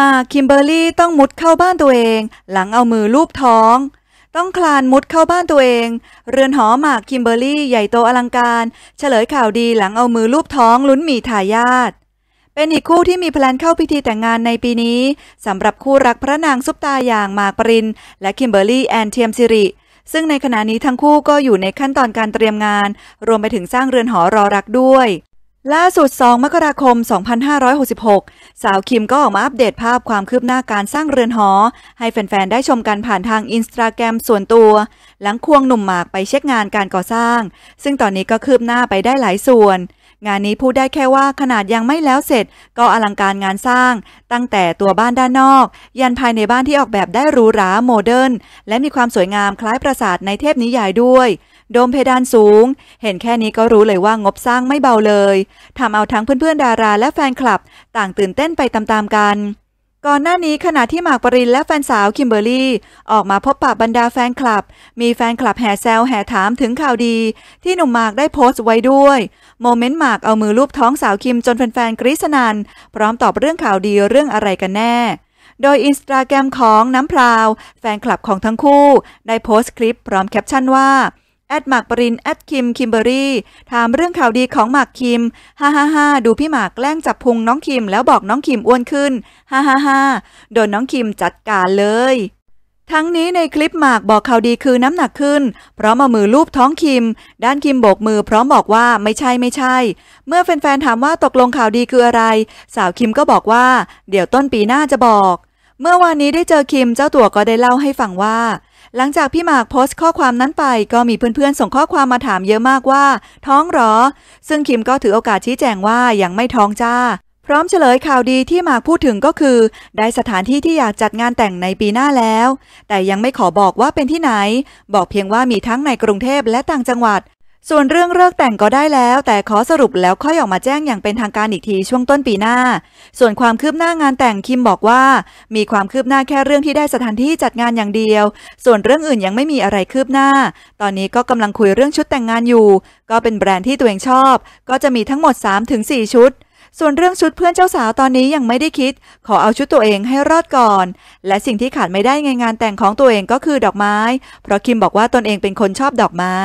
มาคิมเบอร์รี่ต้องมุดเข้าบ้านตัวเองหลังเอามือลูบท้อง ต้องคลานมุดเข้าบ้านตัวเอง เรือนหอหมากคิมเบอร์รี่ใหญ่โตอลังการ เฉลยข่าวดีหลังเอามือลูบท้องลุ้นมีทายาทเป็นอีกคู่ที่มีแพลนเข้าพิธีแต่งงานในปีนี้สำหรับคู่รักพระนางซุปตาอย่างหมากปรินและคิมเบอร์รี่แอนเทียมซิริซึ่งในขณะนี้ทั้งคู่ก็อยู่ในขั้นตอนการเตรียมงาน รวมไปถึงสร้างเรือนหอรอรักด้วยล่าสุด 2 มกราคม 2566 สาวคิมก็ออกมาอัปเดตภาพความคืบหน้าการสร้างเรือนหอ ให้แฟนๆ ได้ชมกันผ่านทางอินสตาแกรมส่วนตัว หลังควงหนุ่มหมากไปเช็คงานการก่อสร้าง ซึ่งตอนนี้ก็คืบหน้าไปได้หลายส่วนงานนี้พูดได้แค่ว่าขนาดยังไม่แล้วเสร็จ ก็อลังการงานสร้าง ตั้งแต่ตัวบ้านด้านนอก ยันภายในบ้านที่ออกแบบได้หรูหราโมเดิร์นและมีความสวยงามคล้ายปราสาทในเทพนิยายด้วย โดมเพดานสูง เห็นแค่นี้ก็รู้เลยว่างบสร้างไม่เบาเลยทำเอาทั้งเพื่อนๆ ดาราและแฟนคลับต่างตื่นเต้นไปตามๆกันก่อนหน้านี้ขณะที่หมากปรินและแฟนสาวคิมเบอร์รี่ออกมาพบปะบรรดาแฟนคลับ มีแฟนคลับแห่แซวแห่ถามถึงข่าวดี ที่หนุ่มหมากได้โพสต์ไว้ด้วย โมเมนต์หมากเอามือลูบท้องสาวคิมจนแฟนๆกรี๊ดสนัน พร้อมตอบเรื่องข่าวดีเรื่องอะไรกันแน่ โดยอินสตาแกรมของน้ำพราว แฟนคลับของทั้งคู่ ได้โพสต์คลิปพร้อมแคปชั่นว่าแอดหมากปรินแอดคิมคิมเบอรี่ถามเรื่องข่าวดีของหมากคิม ฮ่าฮ่าฮ่าดูพี่หมากแกล้งจับพุงน้องคิมแล้วบอกน้องคิมอ้วนขึ้น ฮ่าฮ่าฮ่าโดนน้องคิมจัดการเลย ทั้งนี้ในคลิปหมากบอกข่าวดีคือน้ำหนักขึ้นพร้อมามือลูบท้องคิม ด้านคิมโบกมือพร้อมบอกว่าไม่ใช่ไม่ใช่ เมื่อแฟนๆถามว่าตกลงข่าวดีคืออะไร สาวคิมก็บอกว่า เดี๋ยวต้นปีหน้าจะบอก เมื่อวานนี้ได้เจอคิมเจ้าตัวก็ได้เล่าให้ฟังว่าหลังจากพี่หมากโพสต์ข้อความนั้นไปก็มีเพื่อนๆ ส่งข้อความมาถามเยอะมากว่า ท้องหรอ ซึ่งคิมก็ถือโอกาสชี้แจงว่ายังไม่ท้องจ้า พร้อมเฉลยข่าวดีที่หมากพูดถึงก็คือ ได้สถานที่ที่อยากจัดงานแต่งในปีหน้าแล้ว แต่ยังไม่ขอบอกว่าเป็นที่ไหน บอกเพียงว่ามีทั้งในกรุงเทพและต่างจังหวัดส่วนเรื่องเลิกแต่งก็ได้แล้ว แต่ขอสรุปแล้ว ค่อยออกมาแจ้งอย่างเป็นทางการอีกทีช่วงต้นปีหน้า ส่วนความคืบหน้างานแต่งคิมบอกว่า มีความคืบหน้าแค่เรื่องที่ได้สถานที่จัดงานอย่างเดียว ส่วนเรื่องอื่นยังไม่มีอะไรคืบหน้า ตอนนี้ก็กำลังคุยเรื่องชุดแต่งงานอยู่ ก็เป็นแบรนด์ที่ตัวเองชอบ ก็จะมีทั้งหมด3-4ชุด ส่วนเรื่องชุดเพื่อนเจ้าสาวตอนนี้ยังไม่ได้คิด ขอเอาชุดตัวเองให้รอดก่อน และสิ่งที่ขาดไม่ได้ในงานแต่งของตัวเองก็คือดอกไม้ เพราะคิมบอกว่าตนเองเป็นคนชอบดอกไม้